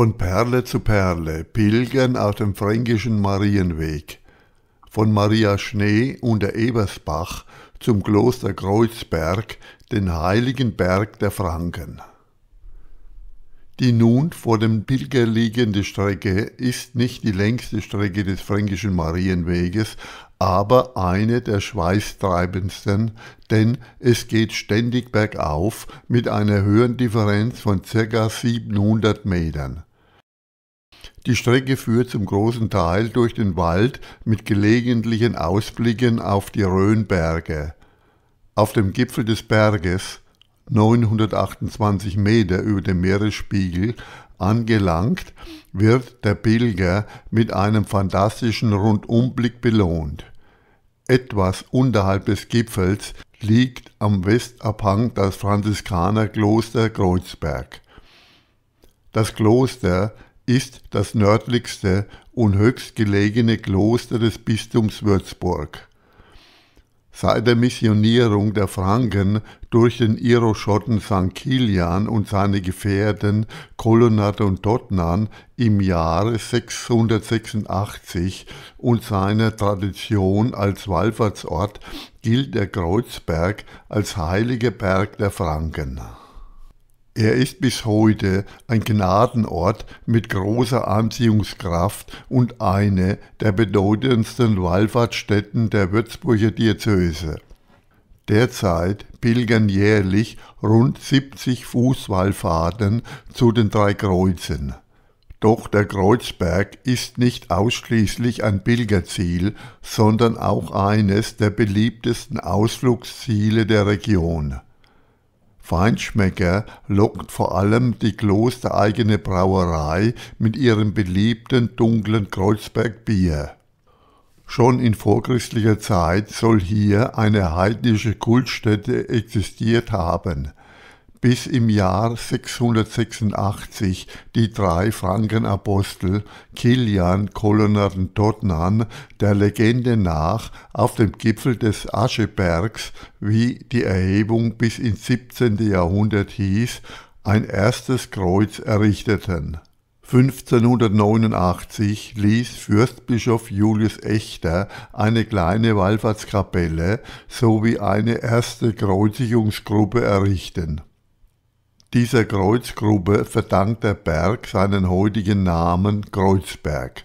Von Perle zu Perle pilgern auf dem fränkischen Marienweg. Von Maria Schnee unter Ebersbach zum Kloster Kreuzberg, den heiligen Berg der Franken. Die nun vor dem Pilger liegende Strecke ist nicht die längste Strecke des fränkischen Marienweges, aber eine der schweißtreibendsten, denn es geht ständig bergauf mit einer Höhendifferenz von ca. 700 Metern. Die Strecke führt zum großen Teil durch den Wald mit gelegentlichen Ausblicken auf die Rhönberge. Auf dem Gipfel des Berges, 928 Meter über dem Meeresspiegel, angelangt, wird der Pilger mit einem fantastischen Rundumblick belohnt. Etwas unterhalb des Gipfels liegt am Westabhang das Franziskanerkloster Kreuzberg. Das Kloster ist das nördlichste und höchstgelegene Kloster des Bistums Würzburg. Seit der Missionierung der Franken durch den Iroschotten St. Kilian und seine Gefährten Kolonat und Totnan im Jahre 686 und seiner Tradition als Wallfahrtsort gilt der Kreuzberg als heiliger Berg der Franken. Er ist bis heute ein Gnadenort mit großer Anziehungskraft und eine der bedeutendsten Wallfahrtsstätten der Würzburger Diözese. Derzeit pilgern jährlich rund 70 Fußwallfahrten zu den drei Kreuzen. Doch der Kreuzberg ist nicht ausschließlich ein Pilgerziel, sondern auch eines der beliebtesten Ausflugsziele der Region. Feinschmecker lockt vor allem die klostereigene Brauerei mit ihrem beliebten dunklen Kreuzbergbier. Schon in vorchristlicher Zeit soll hier eine heidnische Kultstätte existiert haben bis im Jahr 686 die drei Frankenapostel Kilian, Kolonat und Totnan der Legende nach auf dem Gipfel des Aschebergs, wie die Erhebung bis ins 17. Jahrhundert hieß, ein erstes Kreuz errichteten. 1589 ließ Fürstbischof Julius Echter eine kleine Wallfahrtskapelle sowie eine erste Kreuzigungsgruppe errichten dieser Kreuzgruppe verdankt der Berg seinen heutigen Namen Kreuzberg.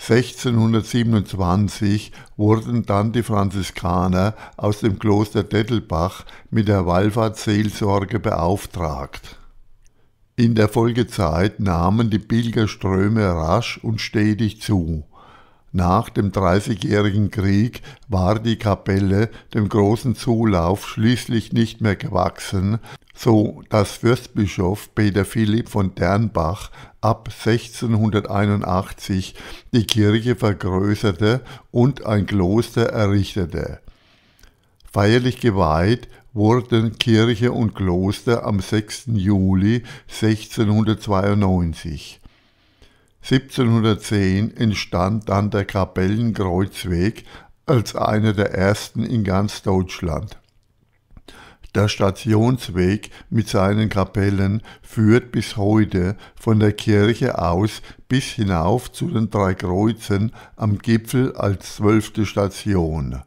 1627 wurden dann die Franziskaner aus dem Kloster Dettelbach mit der Wallfahrtsseelsorge beauftragt. In der Folgezeit nahmen die Pilgerströme rasch und stetig zu. Nach dem Dreißigjährigen Krieg war die Kapelle dem großen Zulauf schließlich nicht mehr gewachsen, so dass Fürstbischof Peter Philipp von Dernbach ab 1681 die Kirche vergrößerte und ein Kloster errichtete. Feierlich geweiht wurden Kirche und Kloster am 6. Juli 1692. 1710 entstand dann der Kapellenkreuzweg als einer der ersten in ganz Deutschland. Der Stationsweg mit seinen Kapellen führt bis heute von der Kirche aus bis hinauf zu den drei Kreuzen am Gipfel als zwölfte Station.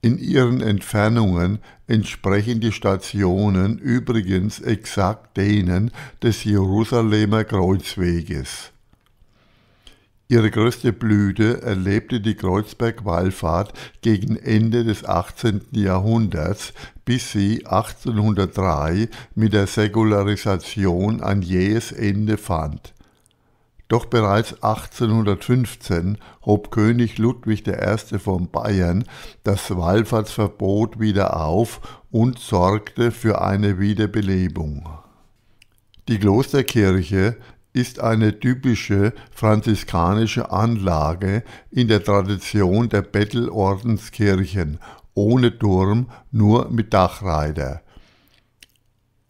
In ihren Entfernungen entsprechen die Stationen übrigens exakt denen des Jerusalemer Kreuzweges. Ihre größte Blüte erlebte die Kreuzbergwallfahrt gegen Ende des 18. Jahrhunderts, bis sie 1803 mit der Säkularisation ein jähes Ende fand doch bereits 1815 hob König Ludwig I. von Bayern das Wallfahrtsverbot wieder auf und sorgte für eine Wiederbelebung. Die Klosterkirche ist eine typische franziskanische Anlage in der Tradition der Bettelordenskirchen, ohne Turm, nur mit Dachreiter.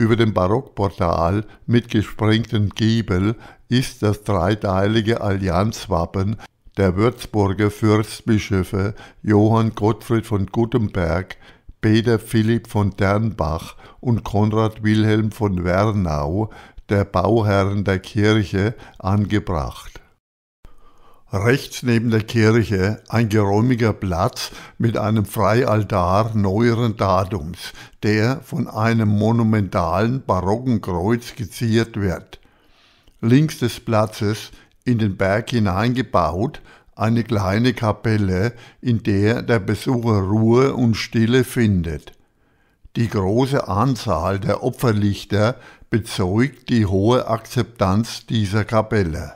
Über dem Barockportal mit gesprengtem Giebel ist das dreiteilige Allianzwappen der Würzburger Fürstbischöfe Johann Gottfried von Guttenberg, Peter Philipp von Dernbach und Konrad Wilhelm von Wernau, der Bauherren der Kirche, angebracht Rechts neben der Kirche ein geräumiger Platz mit einem Freialtar neueren Datums, der von einem monumentalen barocken Kreuz geziert wird. Links des Platzes, in den Berg hineingebaut, eine kleine Kapelle, in der der Besucher Ruhe und Stille findet. Die große Anzahl der Opferlichter bezeugt die hohe Akzeptanz dieser Kapelle.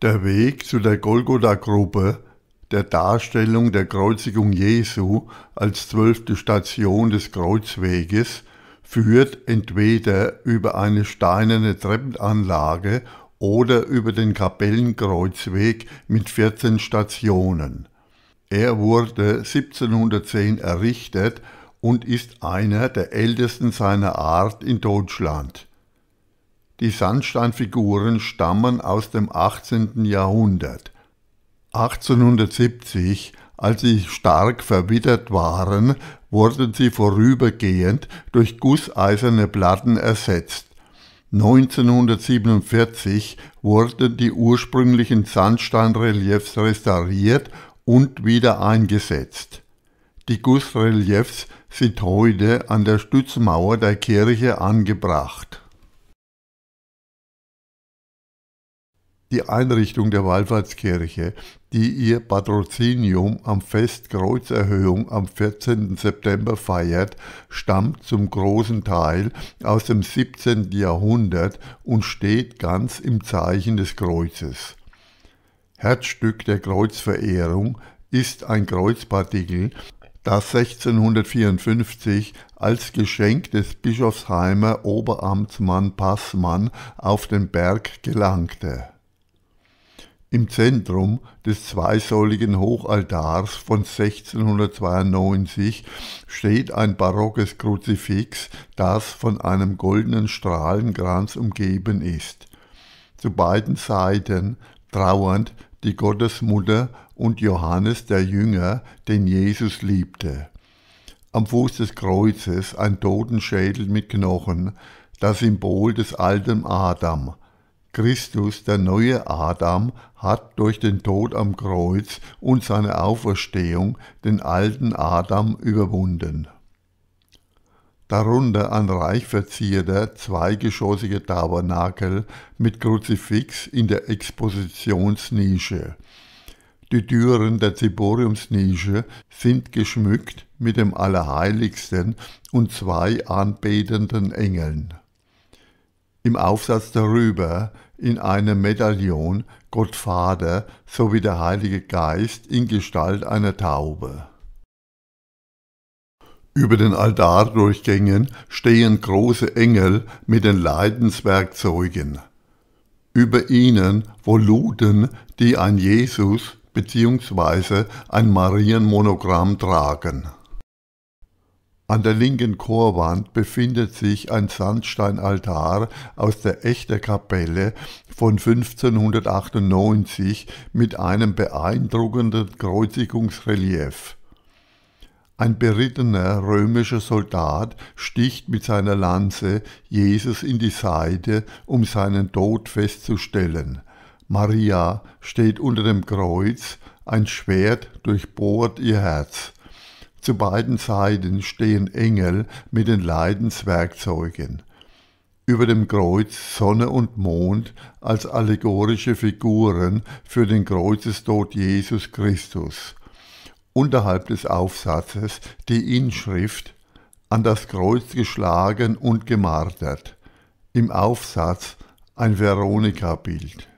Der Weg zu der Golgotha-Gruppe, der Darstellung der Kreuzigung Jesu als zwölfte Station des Kreuzweges, führt entweder über eine steinerne Treppenanlage oder über den Kapellenkreuzweg mit 14 Stationen. Er wurde 1710 errichtet und ist einer der ältesten seiner Art in Deutschland. Die Sandsteinfiguren stammen aus dem 18. Jahrhundert. 1870, als sie stark verwittert waren, wurden sie vorübergehend durch gusseiserne Platten ersetzt. 1947 wurden die ursprünglichen Sandsteinreliefs restauriert und wieder eingesetzt. Die Gussreliefs sind heute an der Stützmauer der Kirche angebracht. die Einrichtung der Wallfahrtskirche, die ihr Patrozinium am Fest Kreuzerhöhung am 14. September feiert, stammt zum großen Teil aus dem 17. Jahrhundert und steht ganz im Zeichen des Kreuzes. Herzstück der Kreuzverehrung ist ein Kreuzpartikel, das 1654 als Geschenk des Bischofsheimer Oberamtsmann Passmann auf den Berg gelangte im Zentrum des zweisäuligen Hochaltars von 1692 steht ein barockes Kruzifix, das von einem goldenen Strahlenkranz umgeben ist. Zu beiden Seiten trauernd die Gottesmutter und Johannes der Jünger, den Jesus liebte. Am Fuß des Kreuzes ein Totenschädel mit Knochen, das Symbol des alten Adam – Christus, der neue Adam, hat durch den Tod am Kreuz und seine Auferstehung den alten Adam überwunden. Darunter ein reich verzierter, zweigeschossiger Tabernakel mit Kruzifix in der Expositionsnische. Die Türen der Ziboriumsnische sind geschmückt mit dem Allerheiligsten und zwei anbetenden Engeln im Aufsatz darüber in einem Medaillon Gott Vater sowie der Heilige Geist in Gestalt einer Taube. Über den Altardurchgängen stehen große Engel mit den Leidenswerkzeugen. Über ihnen Voluten, die ein Jesus bzw. ein Marienmonogramm tragen. An der linken Chorwand befindet sich ein Sandsteinaltar aus der Echter Kapelle von 1598 mit einem beeindruckenden Kreuzigungsrelief. Ein berittener römischer Soldat sticht mit seiner Lanze Jesus in die Seite, um seinen Tod festzustellen. Maria steht unter dem Kreuz, ein Schwert durchbohrt ihr Herz. Zu beiden Seiten stehen Engel mit den Leidenswerkzeugen. Über dem Kreuz Sonne und Mond als allegorische Figuren für den Kreuzestod Jesus Christus. Unterhalb des Aufsatzes die Inschrift an das Kreuz geschlagen und gemartert. Im Aufsatz ein Veronika-Bild.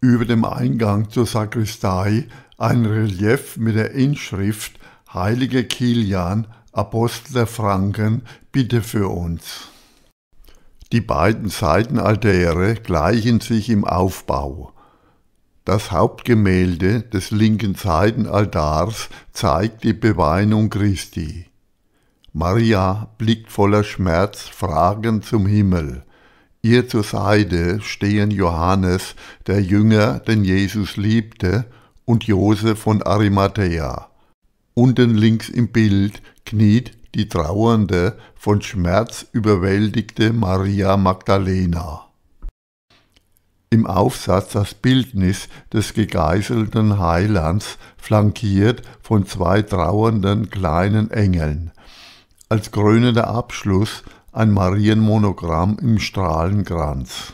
Über dem Eingang zur Sakristei ein Relief mit der Inschrift Heiliger Kilian, Apostel der Franken, bitte für uns. Die beiden Seitenaltäre gleichen sich im Aufbau. Das Hauptgemälde des linken Seitenaltars zeigt die Beweinung Christi. Maria blickt voller Schmerz fragend zum Himmel. Ihr zur Seite stehen Johannes, der Jünger, den Jesus liebte, und Josef von Arimathea. Unten links im Bild kniet die trauernde, von Schmerz überwältigte Maria Magdalena. Im Aufsatz das Bildnis des gegeißelten Heilands, flankiert von zwei trauernden kleinen Engeln. Als krönender Abschluss ein Marienmonogramm im Strahlenkranz.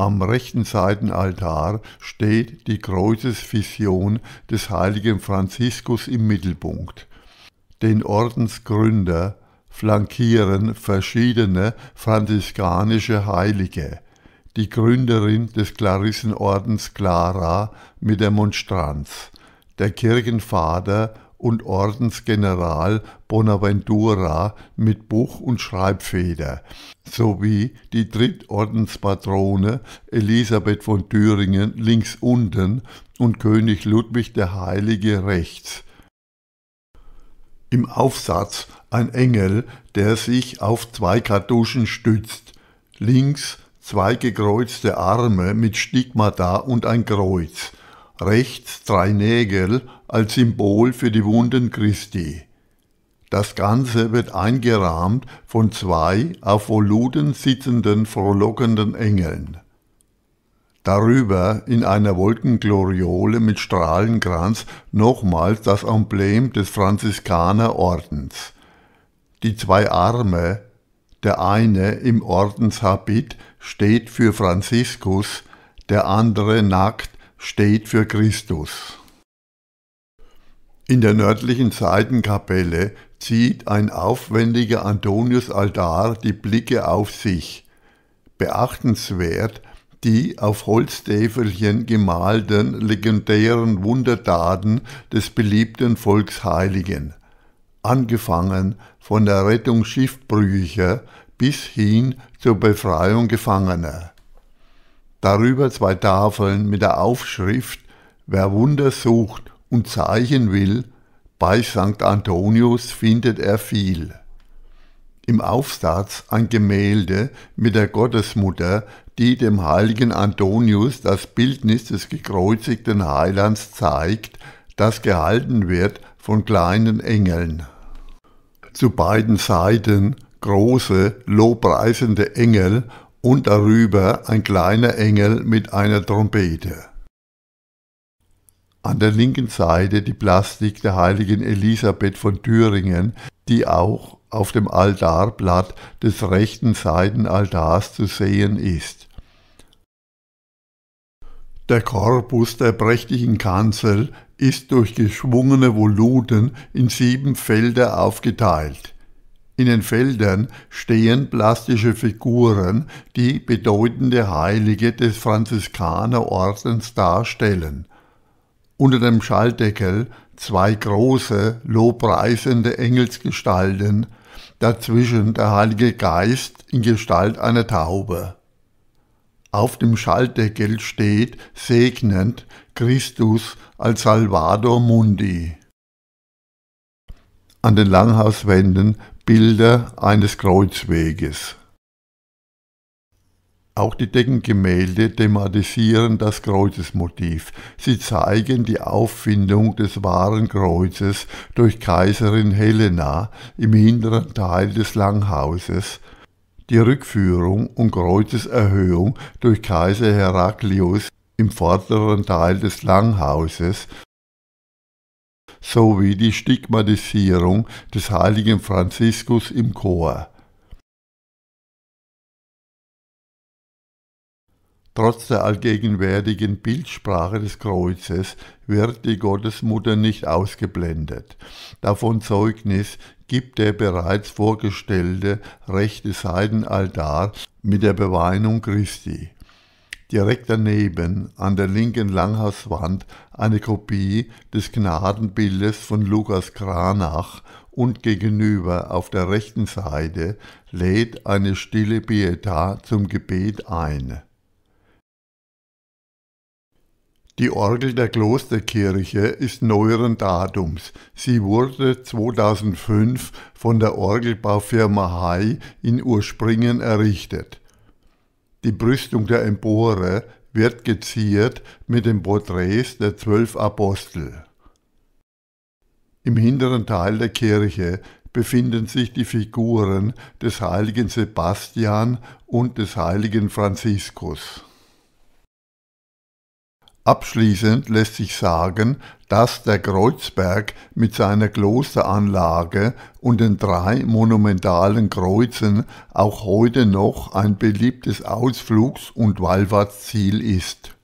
Am rechten Seitenaltar steht die Kreuzesvision des heiligen Franziskus im Mittelpunkt. Den Ordensgründer flankieren verschiedene franziskanische Heilige, die Gründerin des Klarissenordens Clara mit der Monstranz, der Kirchenvater und Ordensgeneral Bonaventura mit Buch und Schreibfeder sowie die Drittordenspatrone Elisabeth von Thüringen links unten und König Ludwig der Heilige rechts. Im Aufsatz ein Engel, der sich auf zwei Kartuschen stützt, links zwei gekreuzte Arme mit Stigmata und ein Kreuz, rechts drei Nägel als Symbol für die Wunden Christi. Das Ganze wird eingerahmt von zwei auf Voluten sitzenden, frohlockenden Engeln. Darüber in einer Wolkengloriole mit Strahlenkranz nochmals das Emblem des Franziskanerordens. Die zwei Arme, der eine im Ordenshabit steht für Franziskus, der andere nackt steht für Christus. In der nördlichen Seitenkapelle zieht ein aufwendiger Antonius-Altar die Blicke auf sich. Beachtenswert die auf Holztäfelchen gemalten legendären Wundertaten des beliebten Volksheiligen, angefangen von der Rettung Schiffbrüchiger bis hin zur Befreiung Gefangener darüber zwei Tafeln mit der Aufschrift Wer Wunder sucht und Zeichen will, bei St. Antonius findet er viel. Im Aufsatz ein Gemälde mit der Gottesmutter, die dem heiligen Antonius das Bildnis des gekreuzigten Heilands zeigt, das gehalten wird von kleinen Engeln. Zu beiden Seiten große, lobpreisende Engel und darüber ein kleiner Engel mit einer Trompete. An der linken Seite die Plastik der heiligen Elisabeth von Thüringen, die auch auf dem Altarblatt des rechten Seitenaltars zu sehen ist. Der Korpus der prächtigen Kanzel ist durch geschwungene Voluten in sieben Felder aufgeteilt. In den Feldern stehen plastische Figuren, die bedeutende Heilige des Franziskanerordens darstellen. Unter dem Schalldeckel zwei große, lobpreisende Engelsgestalten, dazwischen der Heilige Geist in Gestalt einer Taube. Auf dem Schalldeckel steht segnend Christus als Salvador Mundi. An den Langhauswänden Bilder eines Kreuzweges. Auch die Deckengemälde thematisieren das Kreuzesmotiv. Sie zeigen die Auffindung des wahren Kreuzes durch Kaiserin Helena im hinteren Teil des Langhauses, die Rückführung und Kreuzeserhöhung durch Kaiser Heraklius im vorderen Teil des Langhauses sowie die Stigmatisierung des heiligen Franziskus im Chor. Trotz der allgegenwärtigen Bildsprache des Kreuzes wird die Gottesmutter nicht ausgeblendet. Davon Zeugnis gibt der bereits vorgestellte rechte Seitenaltar mit der Beweinung Christi direkt daneben an der linken Langhauswand eine Kopie des Gnadenbildes von Lukas Kranach und gegenüber auf der rechten Seite lädt eine stille Pietà zum Gebet ein. Die Orgel der Klosterkirche ist neueren Datums. Sie wurde 2005 von der Orgelbaufirma Hai in Urspringen errichtet. Die Brüstung der Empore wird geziert mit den Porträts der zwölf Apostel. Im hinteren Teil der Kirche befinden sich die Figuren des heiligen Sebastian und des heiligen Franziskus. Abschließend lässt sich sagen, dass der Kreuzberg mit seiner Klosteranlage und den drei monumentalen Kreuzen auch heute noch ein beliebtes Ausflugs- und Wallfahrtsziel ist